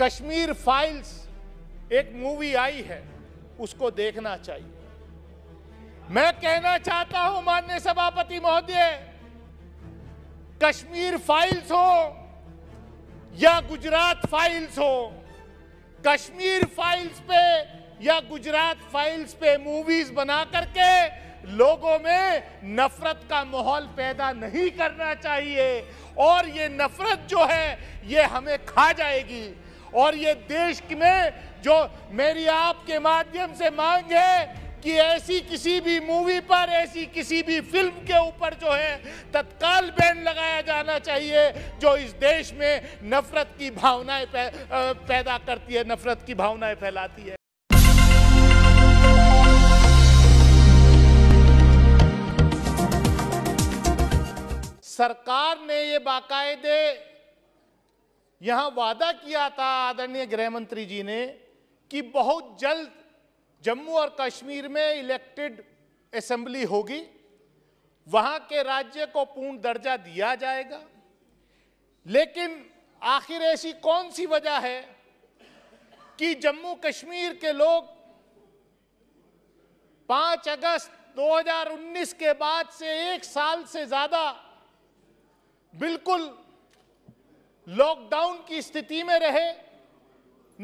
Kashmir files एक movie आई है उसको देखना चाहिए मैं कहना चाहता हूं मान्य सभापति महोदय कश्मीर फाइल्स हो या गुजरात फाइल्स हो कश्मीर फाइल्स पे या गुजरात फाइल्स पे मूवीज बना करके लोगों में नफरत का माहौल पैदा नहीं करना चाहिए और ये नफरत जो है ये हमें खा जाएगी और ये देश में जो मेरी आपके माध्यम से मांग है कि ऐसी किसी भी मूवी पर ऐसी किसी भी फिल्म के ऊपर जो है तत्काल बैन लगाया जाना चाहिए जो इस देश में नफरत की भावनाएं पैदा करती है नफरत की भावनाएं फैलाती है सरकार ने ये बाकायदे यहाँ वादा किया था आदरणीय गृह मंत्री जी ने कि बहुत जल्द जम्मू और कश्मीर में इलेक्टेड असेंबली होगी वहाँ के राज्य को पूर्ण दर्जा दिया जाएगा लेकिन आखिर ऐसी कौन सी वजह है कि जम्मू कश्मीर के लोग 5 अगस्त 2019 के बाद से एक साल से ज़्यादा बिल्कुल लॉकडाउन की स्थिति में रहे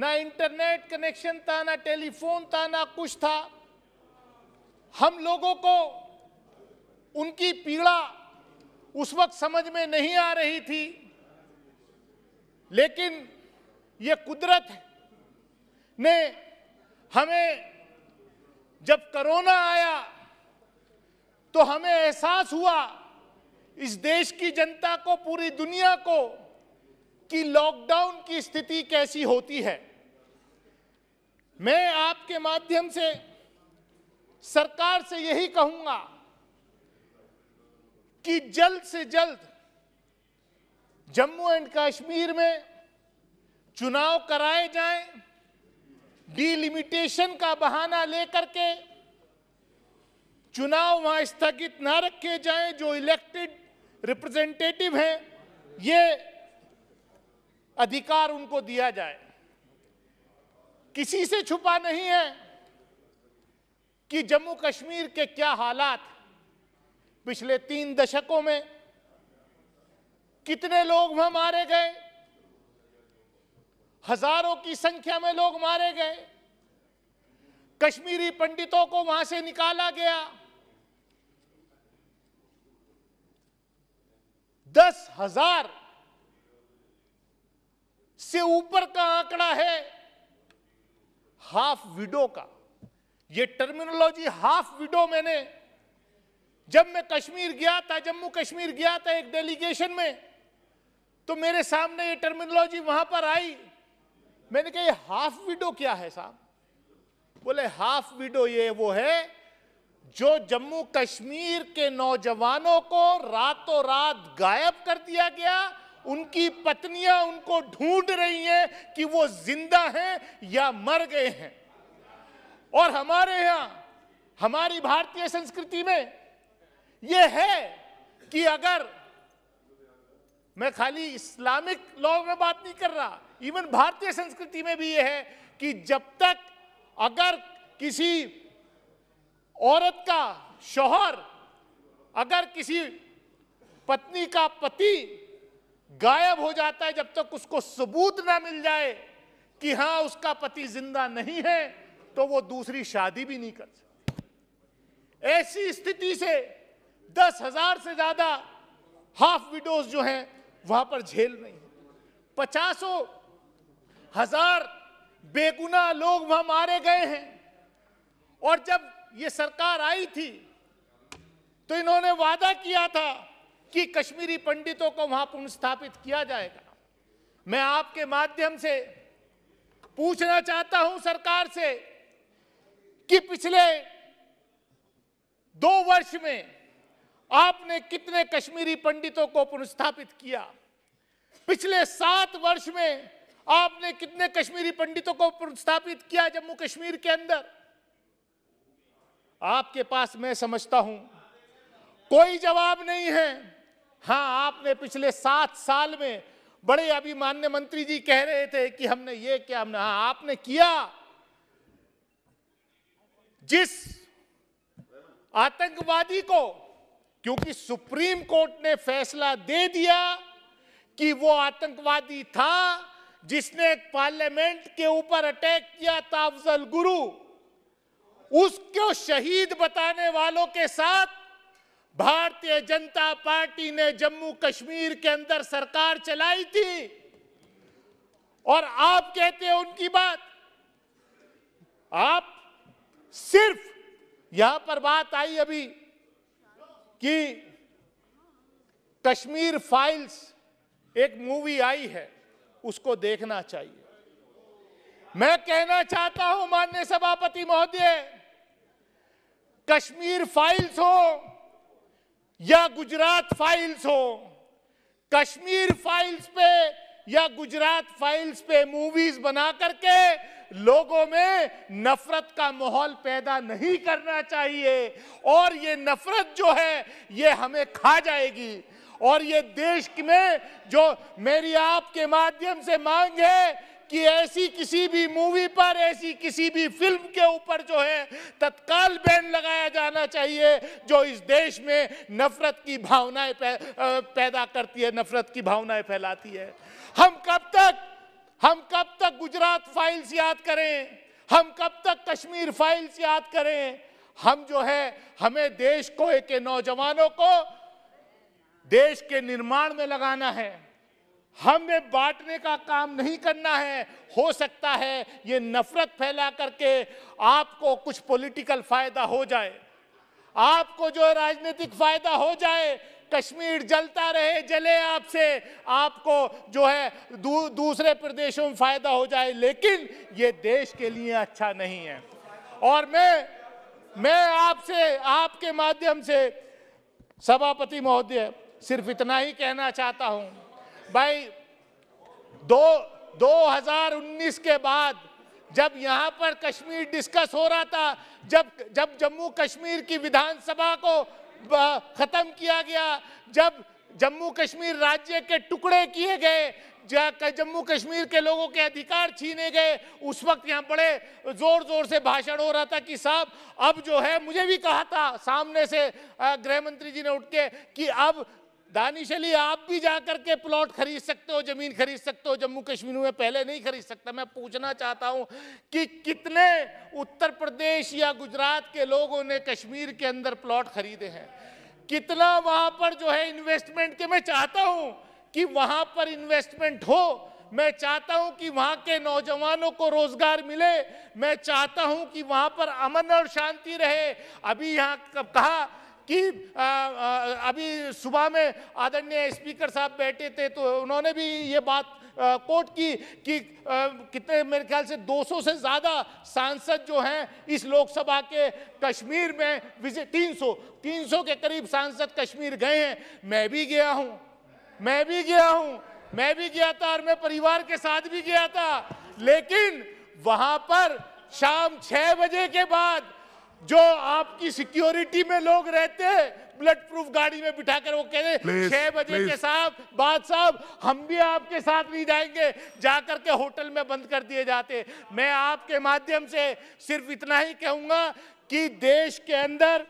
ना इंटरनेट कनेक्शन था ना टेलीफोन था ना कुछ था हम लोगों को उनकी पीड़ा उस वक्त समझ में नहीं आ रही थी लेकिन ये कुदरत ने हमें जब कोरोना आया तो हमें एहसास हुआ इस देश की जनता को पूरी दुनिया को कि लॉकडाउन की स्थिति कैसी होती है मैं आपके माध्यम से सरकार से यही कहूंगा कि जल्द से जल्द जम्मू एंड कश्मीर में चुनाव कराए जाएं, डिलिमिटेशन का बहाना लेकर के चुनाव वहां स्थगित ना रखे जाएं, जो इलेक्टेड रिप्रेजेंटेटिव हैं ये अधिकार उनको दिया जाए किसी से छुपा नहीं है कि जम्मू कश्मीर के क्या हालात पिछले तीन दशकों में कितने लोग वहां मारे गए हजारों की संख्या में लोग मारे गए कश्मीरी पंडितों को वहां से निकाला गया दस हजार से ऊपर का आंकड़ा है हाफ विडो का ये टर्मिनोलॉजी हाफ विडो मैंने जब मैं कश्मीर गया था जम्मू कश्मीर गया था एक डेलीगेशन में तो मेरे सामने ये टर्मिनोलॉजी वहां पर आई मैंने कहा ये हाफ विडो क्या है साहब बोले हाफ विडो ये वो है जो जम्मू कश्मीर के नौजवानों को रातों रात गायब कर दिया गया उनकी पत्नियां उनको ढूंढ रही हैं कि वो जिंदा हैं या मर गए हैं और हमारे यहां हमारी भारतीय संस्कृति में यह है कि अगर मैं खाली इस्लामिक लॉ में बात नहीं कर रहा इवन भारतीय संस्कृति में भी यह है कि जब तक अगर किसी औरत का शोहर अगर किसी पत्नी का पति गायब हो जाता है जब तक तो उसको सबूत ना मिल जाए कि हां उसका पति जिंदा नहीं है तो वो दूसरी शादी भी नहीं कर सकती ऐसी स्थिति से दस हजार से ज्यादा हाफ विडोज जो हैं वहां पर झेल रही हैं पचासों हजार बेगुना लोग वहां मारे गए हैं और जब ये सरकार आई थी तो इन्होंने वादा किया था कि कश्मीरी पंडितों को वहां पुनस्थापित किया जाएगा मैं आपके माध्यम से पूछना चाहता हूं सरकार से कि पिछले दो वर्ष में आपने कितने कश्मीरी पंडितों को पुनस्थापित किया पिछले सात वर्ष में आपने कितने कश्मीरी पंडितों को पुनस्थापित किया जम्मू कश्मीर के अंदर आपके पास मैं समझता हूं कोई जवाब नहीं है हाँ आपने पिछले सात साल में बड़े अभी मान्य मंत्री जी कह रहे थे कि हमने ये क्या हमने हाँ आपने किया जिस आतंकवादी को क्योंकि सुप्रीम कोर्ट ने फैसला दे दिया कि वो आतंकवादी था जिसने पार्लियामेंट के ऊपर अटैक किया था अफजल गुरु उसको शहीद बताने वालों के साथ भारतीय जनता पार्टी ने जम्मू कश्मीर के अंदर सरकार चलाई थी और आप कहते हैं उनकी बात आप सिर्फ यहां पर बात आई अभी कि कश्मीर फाइल्स एक मूवी आई है उसको देखना चाहिए मैं कहना चाहता हूं माननीय सभापति महोदय कश्मीर फाइल्स हो या गुजरात फाइल्स हो कश्मीर फाइल्स पे या गुजरात फाइल्स पे मूवीज बना करके लोगों में नफरत का माहौल पैदा नहीं करना चाहिए और ये नफरत जो है ये हमें खा जाएगी और ये देश में जो मेरी आपके माध्यम से मांग है कि ऐसी किसी भी मूवी पर ऐसी किसी भी फिल्म के ऊपर जो है तत्काल बैन लगाया आना चाहिए जो इस देश में नफरत की भावनाएं पैदा करती है नफरत की भावनाएं फैलाती है हम कब तक हम कब तक गुजरात फाइल्स याद करें हम कब तक कश्मीर फाइल्स याद करें हम जो है हमें देश को एक नौजवानों को देश के निर्माण में लगाना है हमें बांटने का काम नहीं करना है हो सकता है ये नफरत फैला करके आपको कुछ पॉलिटिकल फायदा हो जाए आपको जो राजनीतिक फायदा हो जाए कश्मीर जलता रहे जले आपसे आपको जो है दू, दूसरे प्रदेशों में फायदा हो जाए लेकिन ये देश के लिए अच्छा नहीं है और मैं मैं आपसे आपके माध्यम से सभापति महोदय सिर्फ इतना ही कहना चाहता हूं भाई दो 2019 के बाद जब यहाँ पर कश्मीर डिस्कस हो रहा था जब जब जम्मू कश्मीर की विधानसभा को ख़त्म किया गया जब जम्मू कश्मीर राज्य के टुकड़े किए गए जम्मू कश्मीर के लोगों के अधिकार छीने गए उस वक्त यहाँ बड़े जोर जोर से भाषण हो रहा था कि साहब अब जो है मुझे भी कहा था सामने से गृह मंत्री जी ने उठ के कि अब दानिश अली आप भी जा करके प्लॉट खरीद सकते हो जमीन खरीद सकते हो जम्मू कश्मीर में पहले नहीं खरीद सकता मैं पूछना चाहता हूं कि कितने उत्तर प्रदेश या गुजरात के लोगों ने कश्मीर के अंदर प्लॉट खरीदे हैं कितना वहां पर जो है इन्वेस्टमेंट के मैं चाहता हूं कि वहां पर इन्वेस्टमेंट हो मैं चाहता हूं कि वहां के नौजवानों को रोजगार मिले मैं चाहता हूं कि वहां पर अमन और शांति रहे अभी यहाँ कहा कि आ, आ, अभी सुबह में आदरणीय स्पीकर साहब बैठे थे तो उन्होंने भी ये बात कोर्ट की कि कितने मेरे ख्याल से 200 से ज़्यादा सांसद जो हैं इस लोकसभा के कश्मीर में विजिट 300 300 के करीब सांसद कश्मीर गए हैं मैं भी गया हूँ मैं भी गया हूँ मैं भी गया था और मैं परिवार के साथ भी गया था लेकिन वहां पर शाम छह बजे के बाद जो आपकी सिक्योरिटी में लोग रहते हैं बुलेट प्रूफ गाड़ी में बिठा कर वो कह रहे छह बजे के साहब बाद साहब हम भी आपके साथ नहीं जाएंगे जाकर के होटल में बंद कर दिए जाते मैं आपके माध्यम से सिर्फ इतना ही कहूंगा कि देश के अंदर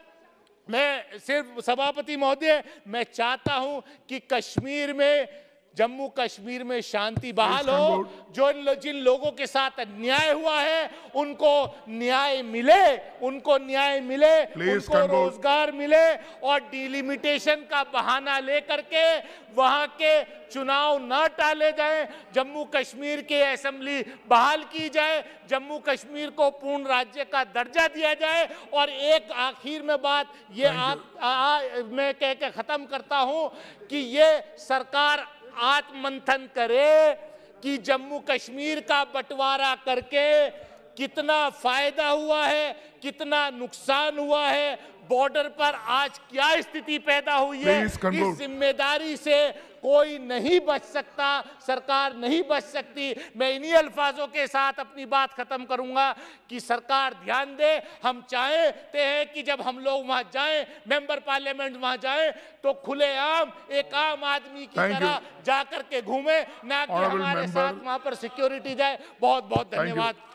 मैं सिर्फ सभापति महोदय मैं चाहता हूं कि कश्मीर में जम्मू कश्मीर में शांति बहाल हो जो जिन लोगों के साथ अन्याय हुआ है उनको न्याय मिले उनको न्याय मिले Please उनको रोजगार मिले और डिलिमिटेशन का बहाना लेकर के वहां के चुनाव ना टाले जाए जम्मू कश्मीर के असेंबली बहाल की जाए जम्मू कश्मीर को पूर्ण राज्य का दर्जा दिया जाए और एक आखिर में बात ये आ, आ, आ, मैं कह के ख़त्म करता हूँ कि ये सरकार आत्ममंथन करे कि जम्मू कश्मीर का बंटवारा करके कितना फायदा हुआ है कितना नुकसान हुआ है बॉर्डर पर आज क्या स्थिति पैदा हुई है इस जिम्मेदारी से कोई नहीं बच सकता सरकार नहीं बच सकती मैं इन्हीं अल्फाजों के साथ अपनी बात खत्म करूंगा कि सरकार ध्यान दे हम चाहते हैं कि जब हम लोग वहां जाएं मेंबर पार्लियामेंट वहां जाएं तो खुलेआम एक आम आदमी की तरह जाकर के घूमे ना कि हमारे साथ वहां पर सिक्योरिटी जाए बहुत बहुत धन्यवाद